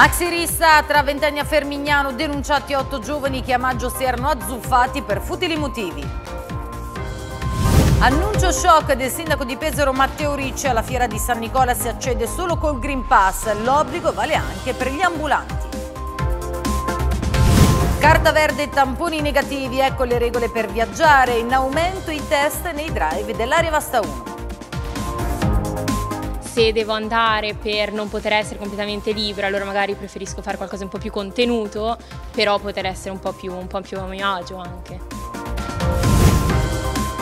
Maxirissa tra vent'anni a Fermignano denunciati otto giovani che a maggio si erano azzuffati per futili motivi. Annuncio shock del sindaco di Pesaro Matteo Ricci alla fiera di San Nicola si accede solo col Green Pass, l'obbligo vale anche per gli ambulanti. Carta verde e tamponi negativi, ecco le regole per viaggiare, in aumento i test nei drive dell'area Vasta 1 se devo andare per non poter essere completamente libero, allora magari preferisco fare qualcosa un po' più contenuto, però poter essere un po' più, un po più a mio agio anche.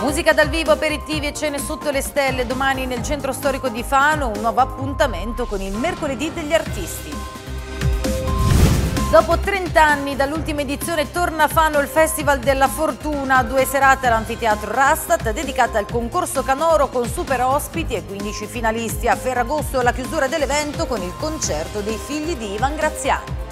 Musica dal vivo, aperitivi e cene sotto le stelle, domani nel centro storico di Fano un nuovo appuntamento con il mercoledì degli artisti. Dopo 30 anni dall'ultima edizione torna a Fano il Festival della Fortuna, due serate all'Anfiteatro Rastat dedicata al concorso Canoro con super ospiti e 15 finalisti a Ferragosto la chiusura dell'evento con il concerto dei figli di Ivan Graziani.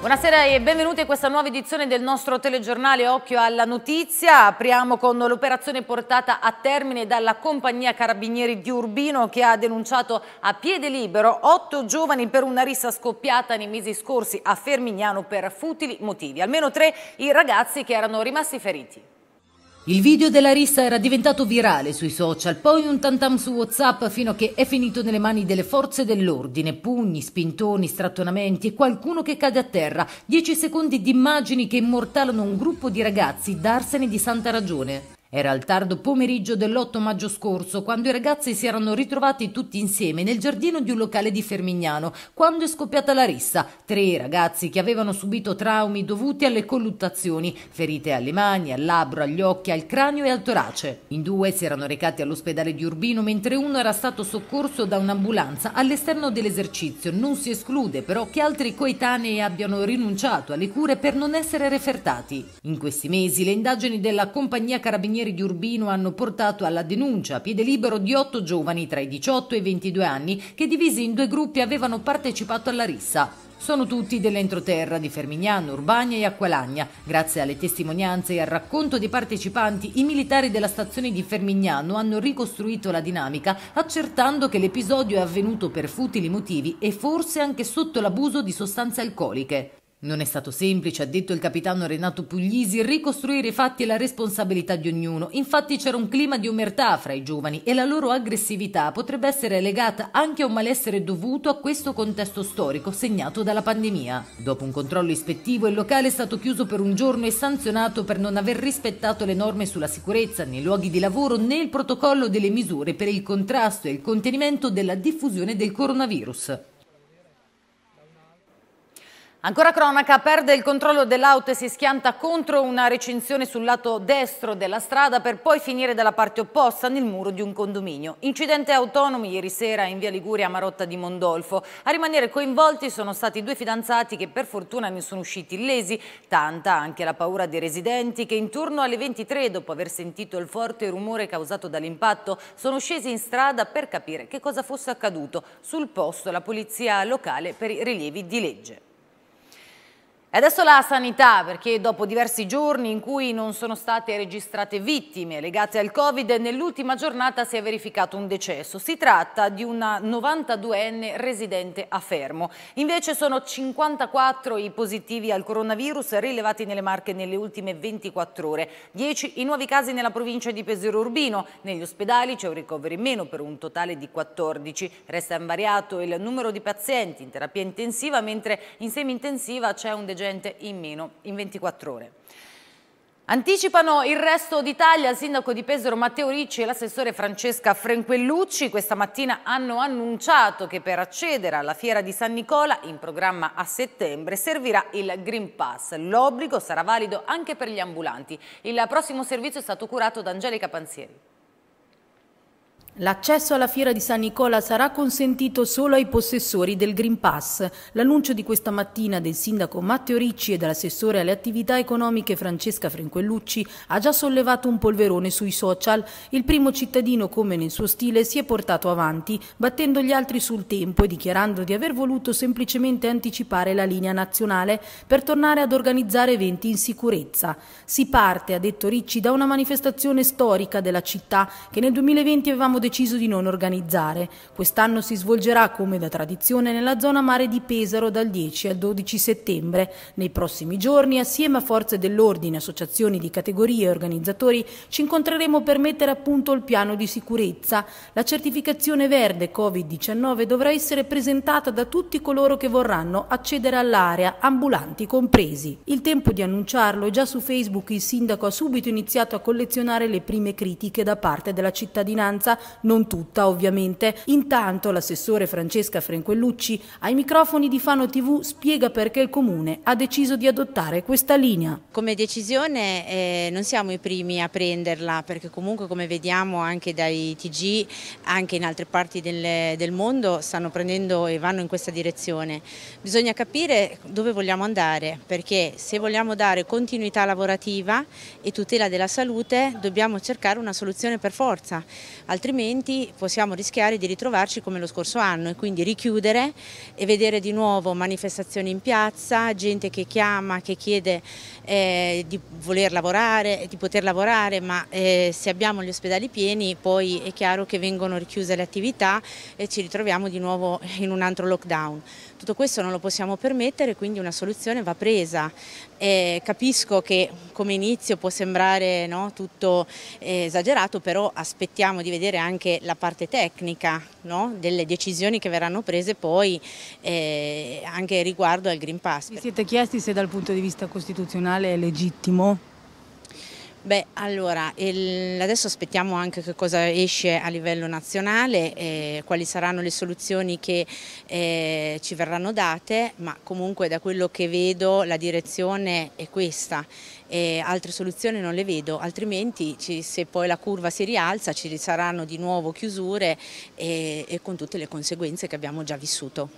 Buonasera e benvenuti a questa nuova edizione del nostro telegiornale Occhio alla Notizia. Apriamo con l'operazione portata a termine dalla compagnia Carabinieri di Urbino che ha denunciato a piede libero otto giovani per una rissa scoppiata nei mesi scorsi a Fermignano per futili motivi. Almeno tre i ragazzi che erano rimasti feriti. Il video della rissa era diventato virale sui social, poi un tantam su WhatsApp fino a che è finito nelle mani delle forze dell'ordine, pugni, spintoni, strattonamenti e qualcuno che cade a terra. Dieci secondi di immagini che immortalano un gruppo di ragazzi darsene di santa ragione. Era il tardo pomeriggio dell'8 maggio scorso, quando i ragazzi si erano ritrovati tutti insieme nel giardino di un locale di Fermignano, quando è scoppiata la rissa. Tre ragazzi che avevano subito traumi dovuti alle colluttazioni, ferite alle mani, al labbro, agli occhi, al cranio e al torace. In due si erano recati all'ospedale di Urbino, mentre uno era stato soccorso da un'ambulanza all'esterno dell'esercizio. Non si esclude però che altri coetanei abbiano rinunciato alle cure per non essere refertati. In questi mesi le indagini della compagnia carabinieri carabinieri di Urbino hanno portato alla denuncia a piede libero di otto giovani tra i 18 e i 22 anni che divisi in due gruppi avevano partecipato alla rissa. Sono tutti dell'entroterra di Fermignano, Urbagna e Acqualagna. Grazie alle testimonianze e al racconto dei partecipanti, i militari della stazione di Fermignano hanno ricostruito la dinamica, accertando che l'episodio è avvenuto per futili motivi e forse anche sotto l'abuso di sostanze alcoliche. Non è stato semplice, ha detto il capitano Renato Puglisi, ricostruire i fatti e la responsabilità di ognuno. Infatti c'era un clima di omertà fra i giovani e la loro aggressività potrebbe essere legata anche a un malessere dovuto a questo contesto storico segnato dalla pandemia. Dopo un controllo ispettivo, il locale è stato chiuso per un giorno e sanzionato per non aver rispettato le norme sulla sicurezza nei luoghi di lavoro né il protocollo delle misure per il contrasto e il contenimento della diffusione del coronavirus. Ancora cronaca, perde il controllo dell'auto e si schianta contro una recinzione sul lato destro della strada per poi finire dalla parte opposta nel muro di un condominio. Incidente autonomo ieri sera in via Liguria a Marotta di Mondolfo. A rimanere coinvolti sono stati due fidanzati che per fortuna ne sono usciti illesi, tanta anche la paura dei residenti che intorno alle 23 dopo aver sentito il forte rumore causato dall'impatto sono scesi in strada per capire che cosa fosse accaduto. Sul posto la polizia locale per i rilievi di legge. E adesso la sanità, perché dopo diversi giorni in cui non sono state registrate vittime legate al Covid, nell'ultima giornata si è verificato un decesso. Si tratta di una 92enne residente a Fermo. Invece sono 54 i positivi al coronavirus rilevati nelle Marche nelle ultime 24 ore. 10 i nuovi casi nella provincia di Pesero Urbino. Negli ospedali c'è un ricovero in meno per un totale di 14. Resta invariato il numero di pazienti in terapia intensiva, mentre in semi-intensiva c'è un decesso gente in meno in 24 ore. Anticipano il resto d'Italia il sindaco di Pesaro Matteo Ricci e l'assessore Francesca Frenquellucci. Questa mattina hanno annunciato che per accedere alla fiera di San Nicola, in programma a settembre, servirà il Green Pass. L'obbligo sarà valido anche per gli ambulanti. Il prossimo servizio è stato curato da Angelica Panzieri. L'accesso alla fiera di San Nicola sarà consentito solo ai possessori del Green Pass. L'annuncio di questa mattina del sindaco Matteo Ricci e dell'assessore alle attività economiche Francesca Frenquellucci ha già sollevato un polverone sui social. Il primo cittadino, come nel suo stile, si è portato avanti, battendo gli altri sul tempo e dichiarando di aver voluto semplicemente anticipare la linea nazionale per tornare ad organizzare eventi in sicurezza. Si parte, ha detto Ricci, da una manifestazione storica della città che nel 2020 avevamo deciso deciso di non organizzare. Quest'anno si svolgerà, come da tradizione, nella zona mare di Pesaro dal 10 al 12 settembre. Nei prossimi giorni, assieme a forze dell'ordine, associazioni di categorie e organizzatori, ci incontreremo per mettere a punto il piano di sicurezza. La certificazione verde Covid-19 dovrà essere presentata da tutti coloro che vorranno accedere all'area, ambulanti compresi. Il tempo di annunciarlo è già su Facebook il sindaco ha subito iniziato a collezionare le prime critiche da parte della cittadinanza non tutta ovviamente. Intanto l'assessore Francesca Frenquellucci ai microfoni di Fano TV spiega perché il Comune ha deciso di adottare questa linea. Come decisione eh, non siamo i primi a prenderla perché comunque come vediamo anche dai TG, anche in altre parti del, del mondo stanno prendendo e vanno in questa direzione. Bisogna capire dove vogliamo andare perché se vogliamo dare continuità lavorativa e tutela della salute dobbiamo cercare una soluzione per forza, altrimenti momenti possiamo rischiare di ritrovarci come lo scorso anno e quindi richiudere e vedere di nuovo manifestazioni in piazza, gente che chiama, che chiede eh, di voler lavorare, di poter lavorare, ma eh, se abbiamo gli ospedali pieni poi è chiaro che vengono richiuse le attività e ci ritroviamo di nuovo in un altro lockdown. Tutto questo non lo possiamo permettere, quindi una soluzione va presa. Eh, capisco che come inizio può sembrare no, tutto eh, esagerato, però aspettiamo di vedere anche anche la parte tecnica no? delle decisioni che verranno prese poi eh, anche riguardo al Green Pass. Vi siete chiesti se dal punto di vista costituzionale è legittimo Beh, allora, il, adesso aspettiamo anche che cosa esce a livello nazionale, eh, quali saranno le soluzioni che eh, ci verranno date, ma comunque da quello che vedo la direzione è questa. E altre soluzioni non le vedo, altrimenti ci, se poi la curva si rialza ci saranno di nuovo chiusure e, eh, e con tutte le conseguenze che abbiamo già vissuto.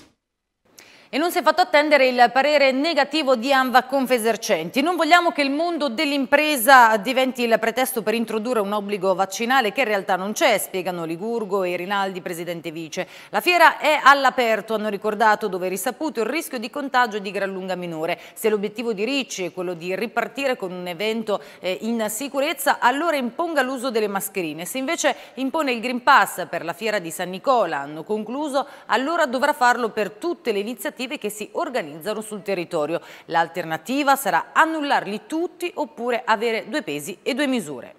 E non si è fatto attendere il parere negativo di ANVA Confesercenti. Non vogliamo che il mondo dell'impresa diventi il pretesto per introdurre un obbligo vaccinale che in realtà non c'è, spiegano Ligurgo e Rinaldi, presidente vice. La fiera è all'aperto, hanno ricordato, dove è risaputo il rischio di contagio è di gran lunga minore. Se l'obiettivo di Ricci è quello di ripartire con un evento eh, in sicurezza, allora imponga l'uso delle mascherine. Se invece impone il Green Pass per la fiera di San Nicola, hanno concluso, allora dovrà farlo per tutte le iniziative alternative che si organizzano sul territorio. L'alternativa sarà annullarli tutti oppure avere due pesi e due misure.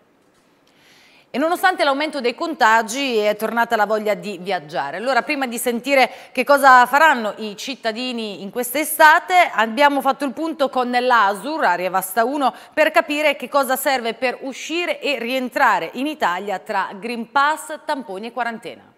E nonostante l'aumento dei contagi è tornata la voglia di viaggiare. Allora prima di sentire che cosa faranno i cittadini in quest'estate abbiamo fatto il punto con l'ASUR, Aria Vasta 1, per capire che cosa serve per uscire e rientrare in Italia tra Green Pass, tamponi e quarantena.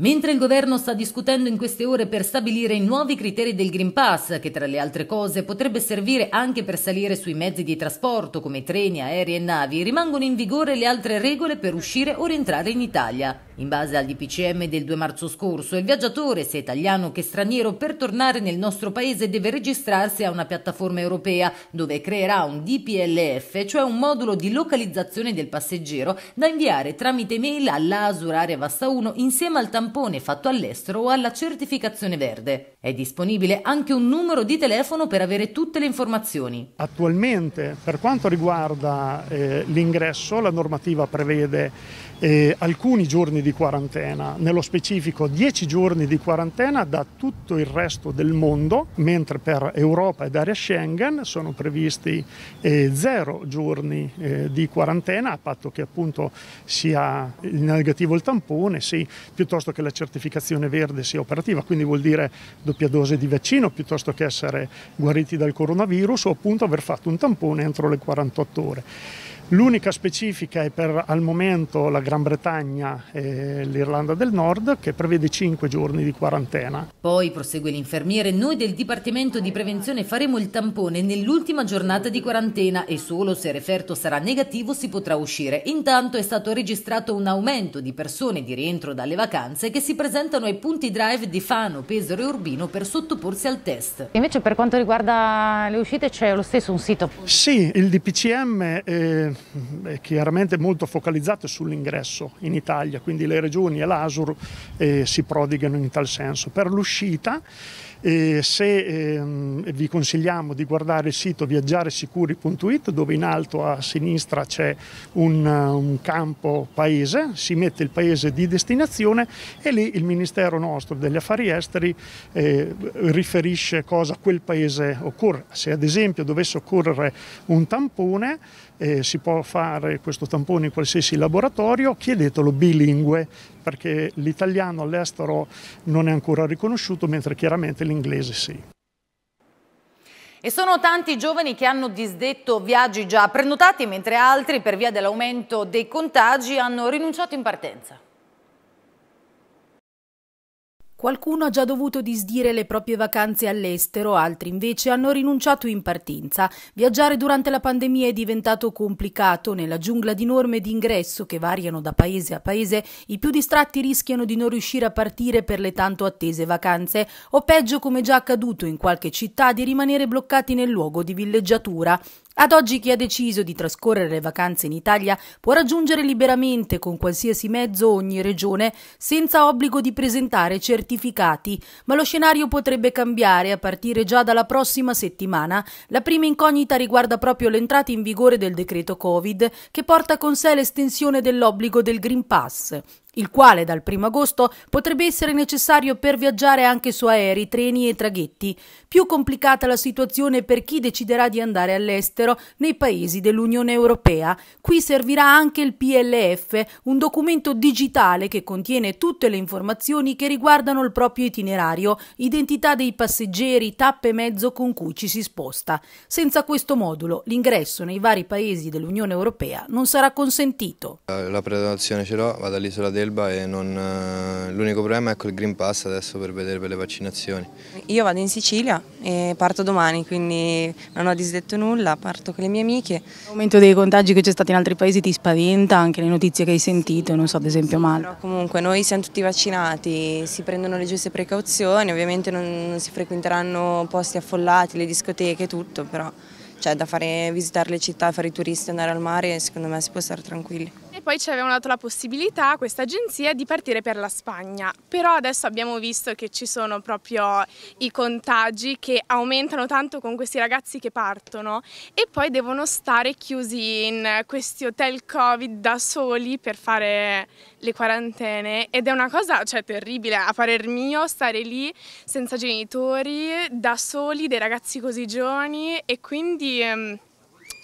Mentre il governo sta discutendo in queste ore per stabilire i nuovi criteri del Green Pass, che tra le altre cose potrebbe servire anche per salire sui mezzi di trasporto come treni, aerei e navi, rimangono in vigore le altre regole per uscire o rientrare in Italia. In base al DPCM del 2 marzo scorso, il viaggiatore, sia italiano che straniero, per tornare nel nostro paese deve registrarsi a una piattaforma europea dove creerà un DPLF, cioè un modulo di localizzazione del passeggero da inviare tramite mail all'ASUR Area Vasta 1 insieme al tampone fatto all'estero o alla certificazione verde. È disponibile anche un numero di telefono per avere tutte le informazioni. Attualmente, per quanto riguarda eh, l'ingresso, la normativa prevede eh, alcuni giorni di di quarantena, nello specifico 10 giorni di quarantena da tutto il resto del mondo, mentre per Europa ed area Schengen sono previsti 0 eh, giorni eh, di quarantena, a patto che appunto sia il negativo il tampone, sì, piuttosto che la certificazione verde sia operativa, quindi vuol dire doppia dose di vaccino piuttosto che essere guariti dal coronavirus o appunto aver fatto un tampone entro le 48 ore. L'unica specifica è per al momento la Gran Bretagna e l'Irlanda del Nord che prevede 5 giorni di quarantena. Poi, prosegue l'infermiere, noi del Dipartimento di Prevenzione faremo il tampone nell'ultima giornata di quarantena e solo se il referto sarà negativo si potrà uscire. Intanto è stato registrato un aumento di persone di rientro dalle vacanze che si presentano ai punti drive di Fano, Pesaro e Urbino per sottoporsi al test. Invece per quanto riguarda le uscite c'è lo stesso un sito? Sì, il DPCM... Eh chiaramente molto focalizzato sull'ingresso in Italia, quindi le regioni e l'ASUR eh, si prodigano in tal senso. Per l'uscita e se ehm, vi consigliamo di guardare il sito viaggiaresicuri.it dove in alto a sinistra c'è un, un, campo paese, si mette il paese di destinazione e lì il Ministero nostro degli affari esteri eh, riferisce cosa quel paese occorre. Se ad esempio dovesse occorrere un tampone, eh, si può fare questo tampone in qualsiasi laboratorio, chiedetelo bilingue perché l'italiano all'estero non è ancora riconosciuto, mentre chiaramente l'inglese sì. E sono tanti i giovani che hanno disdetto viaggi già prenotati, mentre altri, per via dell'aumento dei contagi, hanno rinunciato in partenza. Qualcuno ha già dovuto disdire le proprie vacanze all'estero, altri invece hanno rinunciato in partenza. Viaggiare durante la pandemia è diventato complicato. Nella giungla di norme di ingresso, che variano da paese a paese, i più distratti rischiano di non riuscire a partire per le tanto attese vacanze o peggio, come già accaduto in qualche città, di rimanere bloccati nel luogo di villeggiatura. Ad oggi chi ha deciso di trascorrere le vacanze in Italia può raggiungere liberamente con qualsiasi mezzo ogni regione senza obbligo di presentare certificati, ma lo scenario potrebbe cambiare a partire già dalla prossima settimana. La prima incognita riguarda proprio l'entrata in vigore del decreto Covid che porta con sé l'estensione dell'obbligo del Green Pass il quale dal 1 agosto potrebbe essere necessario per viaggiare anche su aerei, treni e traghetti. Più complicata la situazione per chi deciderà di andare all'estero nei paesi dell'Unione Europea. Qui servirà anche il PLF, un documento digitale che contiene tutte le informazioni che riguardano il proprio itinerario, identità dei passeggeri, tappe e mezzo con cui ci si sposta. Senza questo modulo l'ingresso nei vari paesi dell'Unione Europea non sarà consentito. Eh, la prenotazione ce l'ho, vado all'isola del d'Elba e non... Eh, l'unico problema è col Green Pass adesso per vedere per le vaccinazioni. Io vado in Sicilia e parto domani, quindi non ho disdetto nulla, parto con le mie amiche. L'aumento dei contagi che c'è stato in altri paesi ti spaventa anche le notizie che hai sentito, non so ad esempio sì, Malta? comunque noi siamo tutti vaccinati, si prendono le giuste precauzioni, ovviamente non, si frequenteranno posti affollati, le discoteche, tutto, però cioè, da fare, visitare le città, fare i turisti, andare al mare, secondo me si può stare tranquilli. E poi ci avevano dato la possibilità, a questa agenzia, di partire per la Spagna. Però adesso abbiamo visto che ci sono proprio i contagi che aumentano tanto con questi ragazzi che partono e poi devono stare chiusi in questi hotel Covid da soli per fare le quarantene. Ed è una cosa, cioè, terribile, a parer mio, stare lì senza genitori, da soli, dei ragazzi così giovani e quindi... Ehm,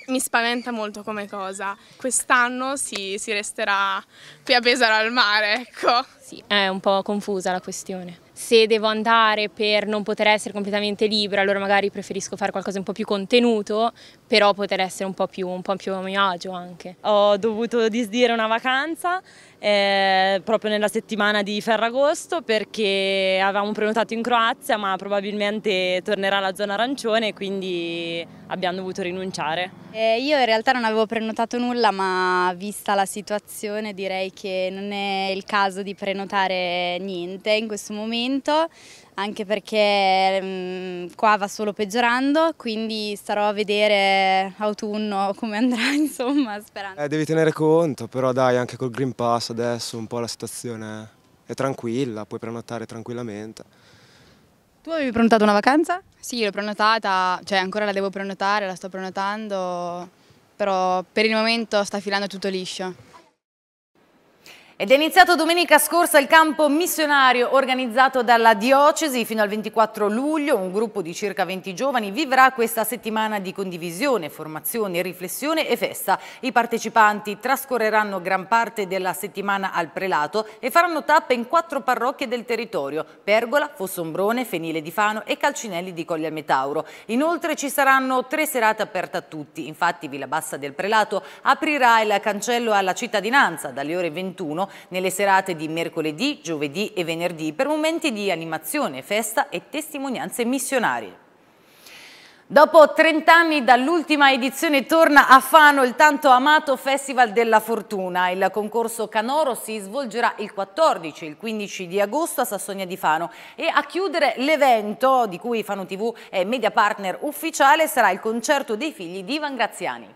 mi spaventa molto come cosa. Quest'anno si, si resterà qui a Pesaro al mare, ecco. Sì, è un po' confusa la questione se devo andare per non poter essere completamente libera, allora magari preferisco fare qualcosa un po' più contenuto, però poter essere un po' più, un po più a mio agio anche. Ho dovuto disdire una vacanza eh, proprio nella settimana di Ferragosto perché avevamo prenotato in Croazia ma probabilmente tornerà la zona arancione quindi abbiamo dovuto rinunciare. Eh, io in realtà non avevo prenotato nulla ma vista la situazione direi che non è il caso di prenotare niente in questo momento momento, anche perché mh, mm, qua va solo peggiorando, quindi starò a vedere autunno come andrà, insomma, sperando. Eh, devi tenere conto, però dai, anche col Green Pass adesso un po' la situazione è tranquilla, puoi prenotare tranquillamente. Tu avevi prenotato una vacanza? Sì, l'ho prenotata, cioè ancora la devo prenotare, la sto prenotando, però per il momento sta filando tutto liscio. Ed è iniziato domenica scorsa il campo missionario organizzato dalla Diocesi fino al 24 luglio. Un gruppo di circa 20 giovani vivrà questa settimana di condivisione, formazione, riflessione e festa. I partecipanti trascorreranno gran parte della settimana al prelato e faranno tappe in quattro parrocchie del territorio, Pergola, Fossombrone, Fenile di Fano e Calcinelli di Coglia Metauro. Inoltre ci saranno tre serate aperte a tutti. Infatti Villa Bassa del Prelato aprirà il cancello alla cittadinanza dalle ore 21 nelle serate di mercoledì, giovedì e venerdì per momenti di animazione, festa e testimonianze missionarie. Dopo 30 anni dall'ultima edizione torna a Fano il tanto amato Festival della Fortuna. Il concorso Canoro si svolgerà il 14 e il 15 di agosto a Sassonia di Fano e a chiudere l'evento di cui Fano TV è media partner ufficiale sarà il concerto dei figli di Ivan Graziani.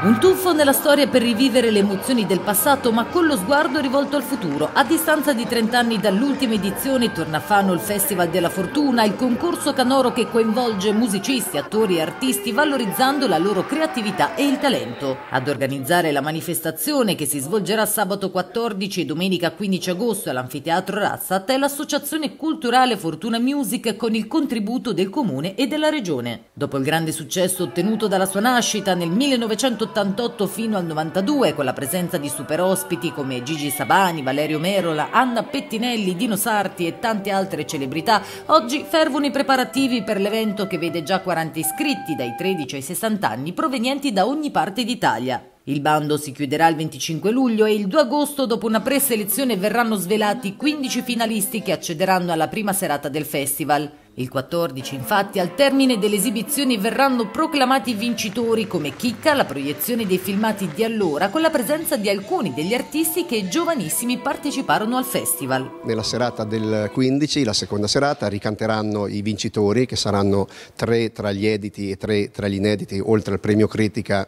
Un tuffo nella storia per rivivere le emozioni del passato ma con lo sguardo rivolto al futuro. A distanza di 30 anni dall'ultima edizione torna a Fano il Festival della Fortuna, il concorso canoro che coinvolge musicisti, attori e artisti valorizzando la loro creatività e il talento. Ad organizzare la manifestazione che si svolgerà sabato 14 e domenica 15 agosto all'Anfiteatro Razzat è l'associazione culturale Fortuna Music con il contributo del comune e della regione. Dopo il grande successo ottenuto dalla sua nascita nel 1980, 1988 fino al 92 con la presenza di super ospiti come Gigi Sabani, Valerio Merola, Anna Pettinelli, Dino Sarti e tante altre celebrità, oggi fervono i preparativi per l'evento che vede già 40 iscritti dai 13 ai 60 anni provenienti da ogni parte d'Italia. Il bando si chiuderà il 25 luglio e il 2 agosto, dopo una preselezione, verranno svelati 15 finalisti che accederanno alla prima serata del festival. Il 14, infatti, al termine delle esibizioni verranno proclamati vincitori come chicca la proiezione dei filmati di allora con la presenza di alcuni degli artisti che giovanissimi parteciparono al festival. Nella serata del 15, la seconda serata, ricanteranno i vincitori che saranno tre tra gli editi e tre tra gli inediti, oltre al premio critica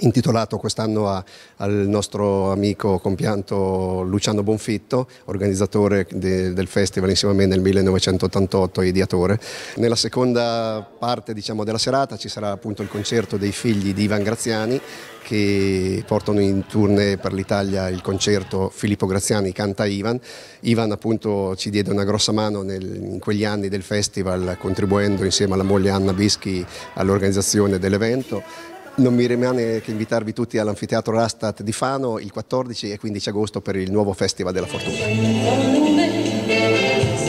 intitolato quest'anno a, al nostro amico compianto Luciano Bonfitto, organizzatore de, del festival insieme a me nel 1988 e ideatore. Nella seconda parte diciamo, della serata ci sarà appunto il concerto dei figli di Ivan Graziani che portano in tournée per l'Italia il concerto Filippo Graziani canta Ivan. Ivan appunto ci diede una grossa mano nel, in quegli anni del festival contribuendo insieme alla moglie Anna Bischi all'organizzazione dell'evento non mi rimane che invitarvi tutti all'Anfiteatro Rastat di Fano il 14 e 15 agosto per il nuovo Festival della Fortuna.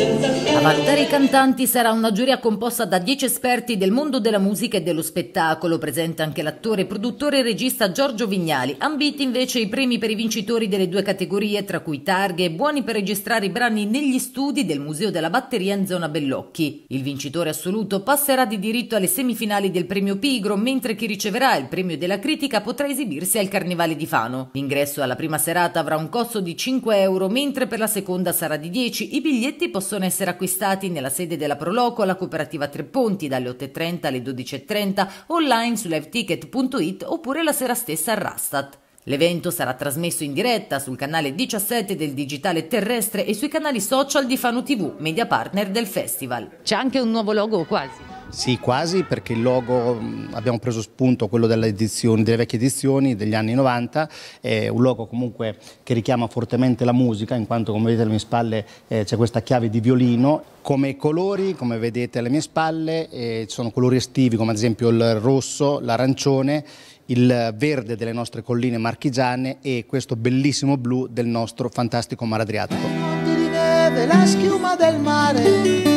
A valutare i cantanti sarà una giuria composta da 10 esperti del mondo della musica e dello spettacolo. Presente anche l'attore, produttore e regista Giorgio Vignali. Ambiti invece i premi per i vincitori delle due categorie, tra cui targhe, buoni per registrare i brani negli studi del Museo della Batteria in zona Bellocchi. Il vincitore assoluto passerà di diritto alle semifinali del premio Pigro, mentre chi riceverà il premio della critica potrà esibirsi al Carnevale di Fano. L'ingresso alla prima serata avrà un costo di 5 euro, mentre per la seconda sarà di 10. I biglietti possono possono essere acquistati nella sede della Proloco la cooperativa Tre Ponti dalle 8.30 alle 12.30 online su liveticket.it oppure la sera stessa a Rastat. L'evento sarà trasmesso in diretta sul canale 17 del Digitale Terrestre e sui canali social di Fanu TV, media partner del festival. C'è anche un nuovo logo quasi. Sì, quasi perché il logo abbiamo preso spunto quello delle, edizioni, delle vecchie edizioni degli anni 90, è un logo comunque che richiama fortemente la musica, in quanto come vedete alle mie spalle eh, c'è questa chiave di violino come colori, come vedete alle mie spalle, eh, ci sono colori estivi come ad esempio il rosso, l'arancione, il verde delle nostre colline marchigiane e questo bellissimo blu del nostro fantastico mare Adriatico. Di neve, la schiuma del mare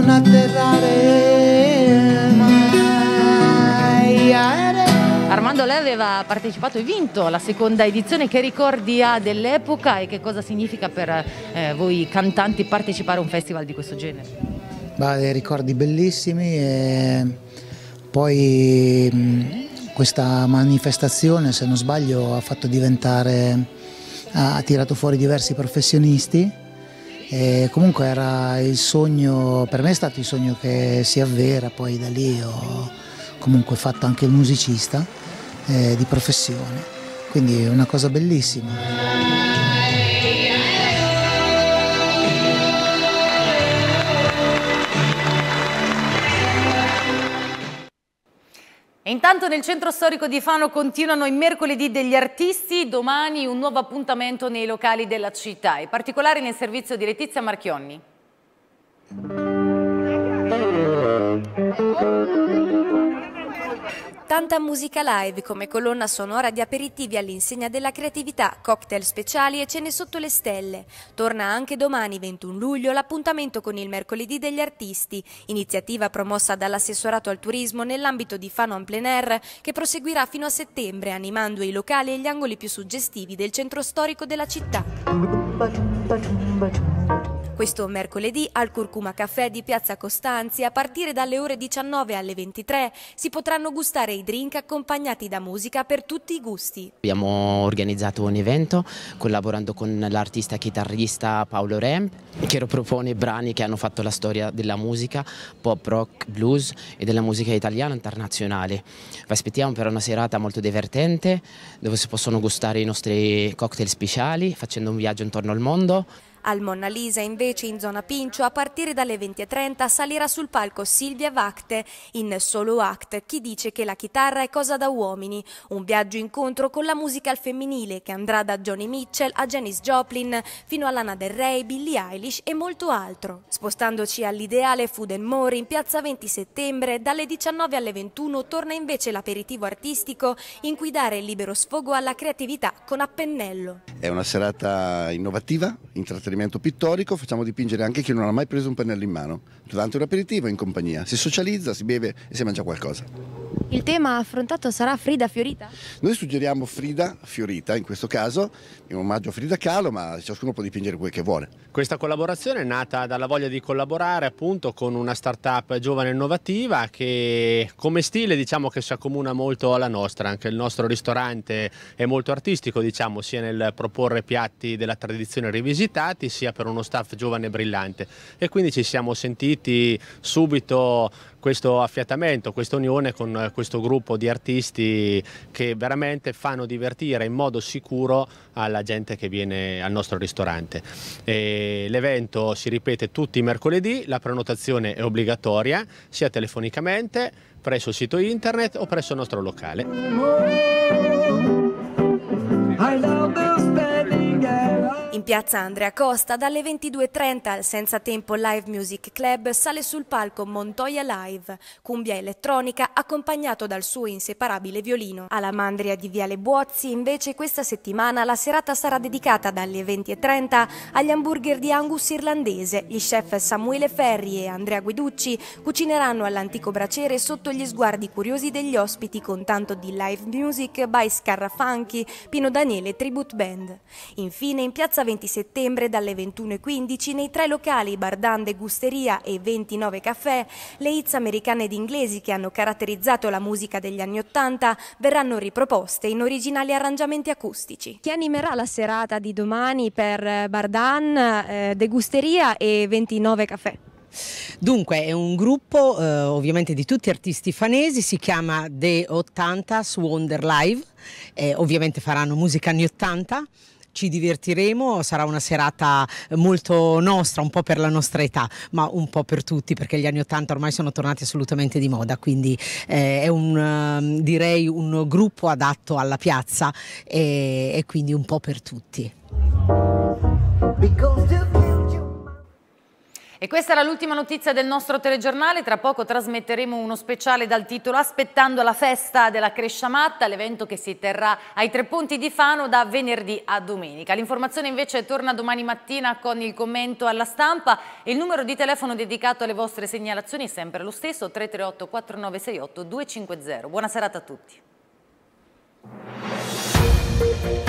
non atterrare mai. Armando, lei aveva partecipato e vinto alla seconda edizione, che ricordi ha dell'epoca e che cosa significa per eh, voi cantanti partecipare a un festival di questo genere? Bah, dei ricordi bellissimi e poi mm, questa manifestazione, se non sbaglio, ha fatto diventare, ha tirato fuori diversi professionisti e comunque era il sogno, per me è stato il sogno che si avvera, poi da lì ho comunque fatto anche il musicista eh, di professione, quindi è una cosa bellissima. E intanto nel centro storico di Fano continuano i mercoledì degli artisti, domani un nuovo appuntamento nei locali della città, in particolare nel servizio di Letizia Marchionni. Tanta musica live come colonna sonora di aperitivi all'insegna della creatività, cocktail speciali e cene sotto le stelle. Torna anche domani 21 luglio l'appuntamento con il mercoledì degli artisti, iniziativa promossa dall'assessorato al turismo nell'ambito di Fano en plein air che proseguirà fino a settembre animando i locali e gli angoli più suggestivi del centro storico della città. Questo mercoledì al Curcuma Caffè di Piazza Costanzi, a partire dalle ore 19 alle 23, si potranno gustare i drink accompagnati da musica per tutti i gusti. Abbiamo organizzato un evento collaborando con l'artista chitarrista Paolo Remp, che propone brani che hanno fatto la storia della musica, pop, rock, blues e della musica italiana internazionale. Vi aspettiamo per una serata molto divertente, dove si possono gustare i nostri cocktail speciali, facendo un viaggio intorno al mondo. Al Mona Lisa invece in zona Pincio a partire dalle 20.30 salirà sul palco Silvia Vacte in Solo Act Chi dice che la chitarra è cosa da uomini, un viaggio incontro con la musica al femminile che andrà da Johnny Mitchell a Janis Joplin fino a Lana Del Rey, Billie Eilish e molto altro. Spostandoci all'ideale Food and More in piazza 20 settembre dalle 19 alle 21 torna invece l'aperitivo artistico in cui dare il libero sfogo alla creatività con appennello. È una serata innovativa, intrattenimento esperimento pittorico, facciamo dipingere anche chi non ha mai preso un pennello in mano, durante un aperitivo in compagnia, si socializza, si beve e si mangia qualcosa. Il tema affrontato sarà Frida Fiorita? Noi suggeriamo Frida Fiorita, in questo caso è un omaggio a Frida Kahlo, ma ciascuno può dipingere quel che vuole. Questa collaborazione è nata dalla voglia di collaborare appunto con una start-up giovane e innovativa che come stile diciamo che si accomuna molto alla nostra, anche il nostro ristorante è molto artistico diciamo sia nel proporre piatti della tradizione rivisitati sia per uno staff giovane e brillante e quindi ci siamo sentiti subito questo affiatamento, questa unione con eh, questo gruppo di artisti che veramente fanno divertire in modo sicuro alla gente che viene al nostro ristorante. L'evento si ripete tutti i mercoledì, la prenotazione è obbligatoria sia telefonicamente presso il sito internet o presso il nostro locale. In piazza Andrea Costa dalle 22.30 al Senza Tempo Live Music Club sale sul palco Montoya Live, cumbia elettronica accompagnato dal suo inseparabile violino. Alla Mandria di Viale Buozzi invece questa settimana la serata sarà dedicata dalle 20.30 agli hamburger di Angus irlandese. Gli chef Samuele Ferri e Andrea Guiducci cucineranno all'antico braciere sotto gli sguardi curiosi degli ospiti con tanto di live music by Scarrafanchi, Pino Daniele Tribute Band. Infine in piazza 20 settembre dalle 21.15 nei tre locali Bardande, Gusteria e 29 Caffè, le hits americane ed inglesi che hanno caratterizzato la musica degli anni Ottanta verranno riproposte in originali arrangiamenti acustici. Chi animerà la serata di domani per eh, Bardan, eh, De Gusteria e 29 Caffè? Dunque è un gruppo eh, ovviamente di tutti artisti fanesi, si chiama The 80s Wonder Live, eh, ovviamente faranno musica anni 80 ci divertiremo, sarà una serata eh, molto nostra, un po' per la nostra età, ma un po' per tutti perché gli anni Ottanta ormai sono tornati assolutamente di moda, quindi eh, è un, ehm, direi un gruppo adatto alla piazza e, e quindi un po' per tutti. Because e questa era l'ultima notizia del nostro telegiornale, tra poco trasmetteremo uno speciale dal titolo Aspettando la festa della Crescia Matta, l'evento che si terrà ai tre punti di Fano da venerdì a domenica. L'informazione invece torna domani mattina con il commento alla stampa il numero di telefono dedicato alle vostre segnalazioni è sempre lo stesso 338 4968 250. Buona serata a tutti.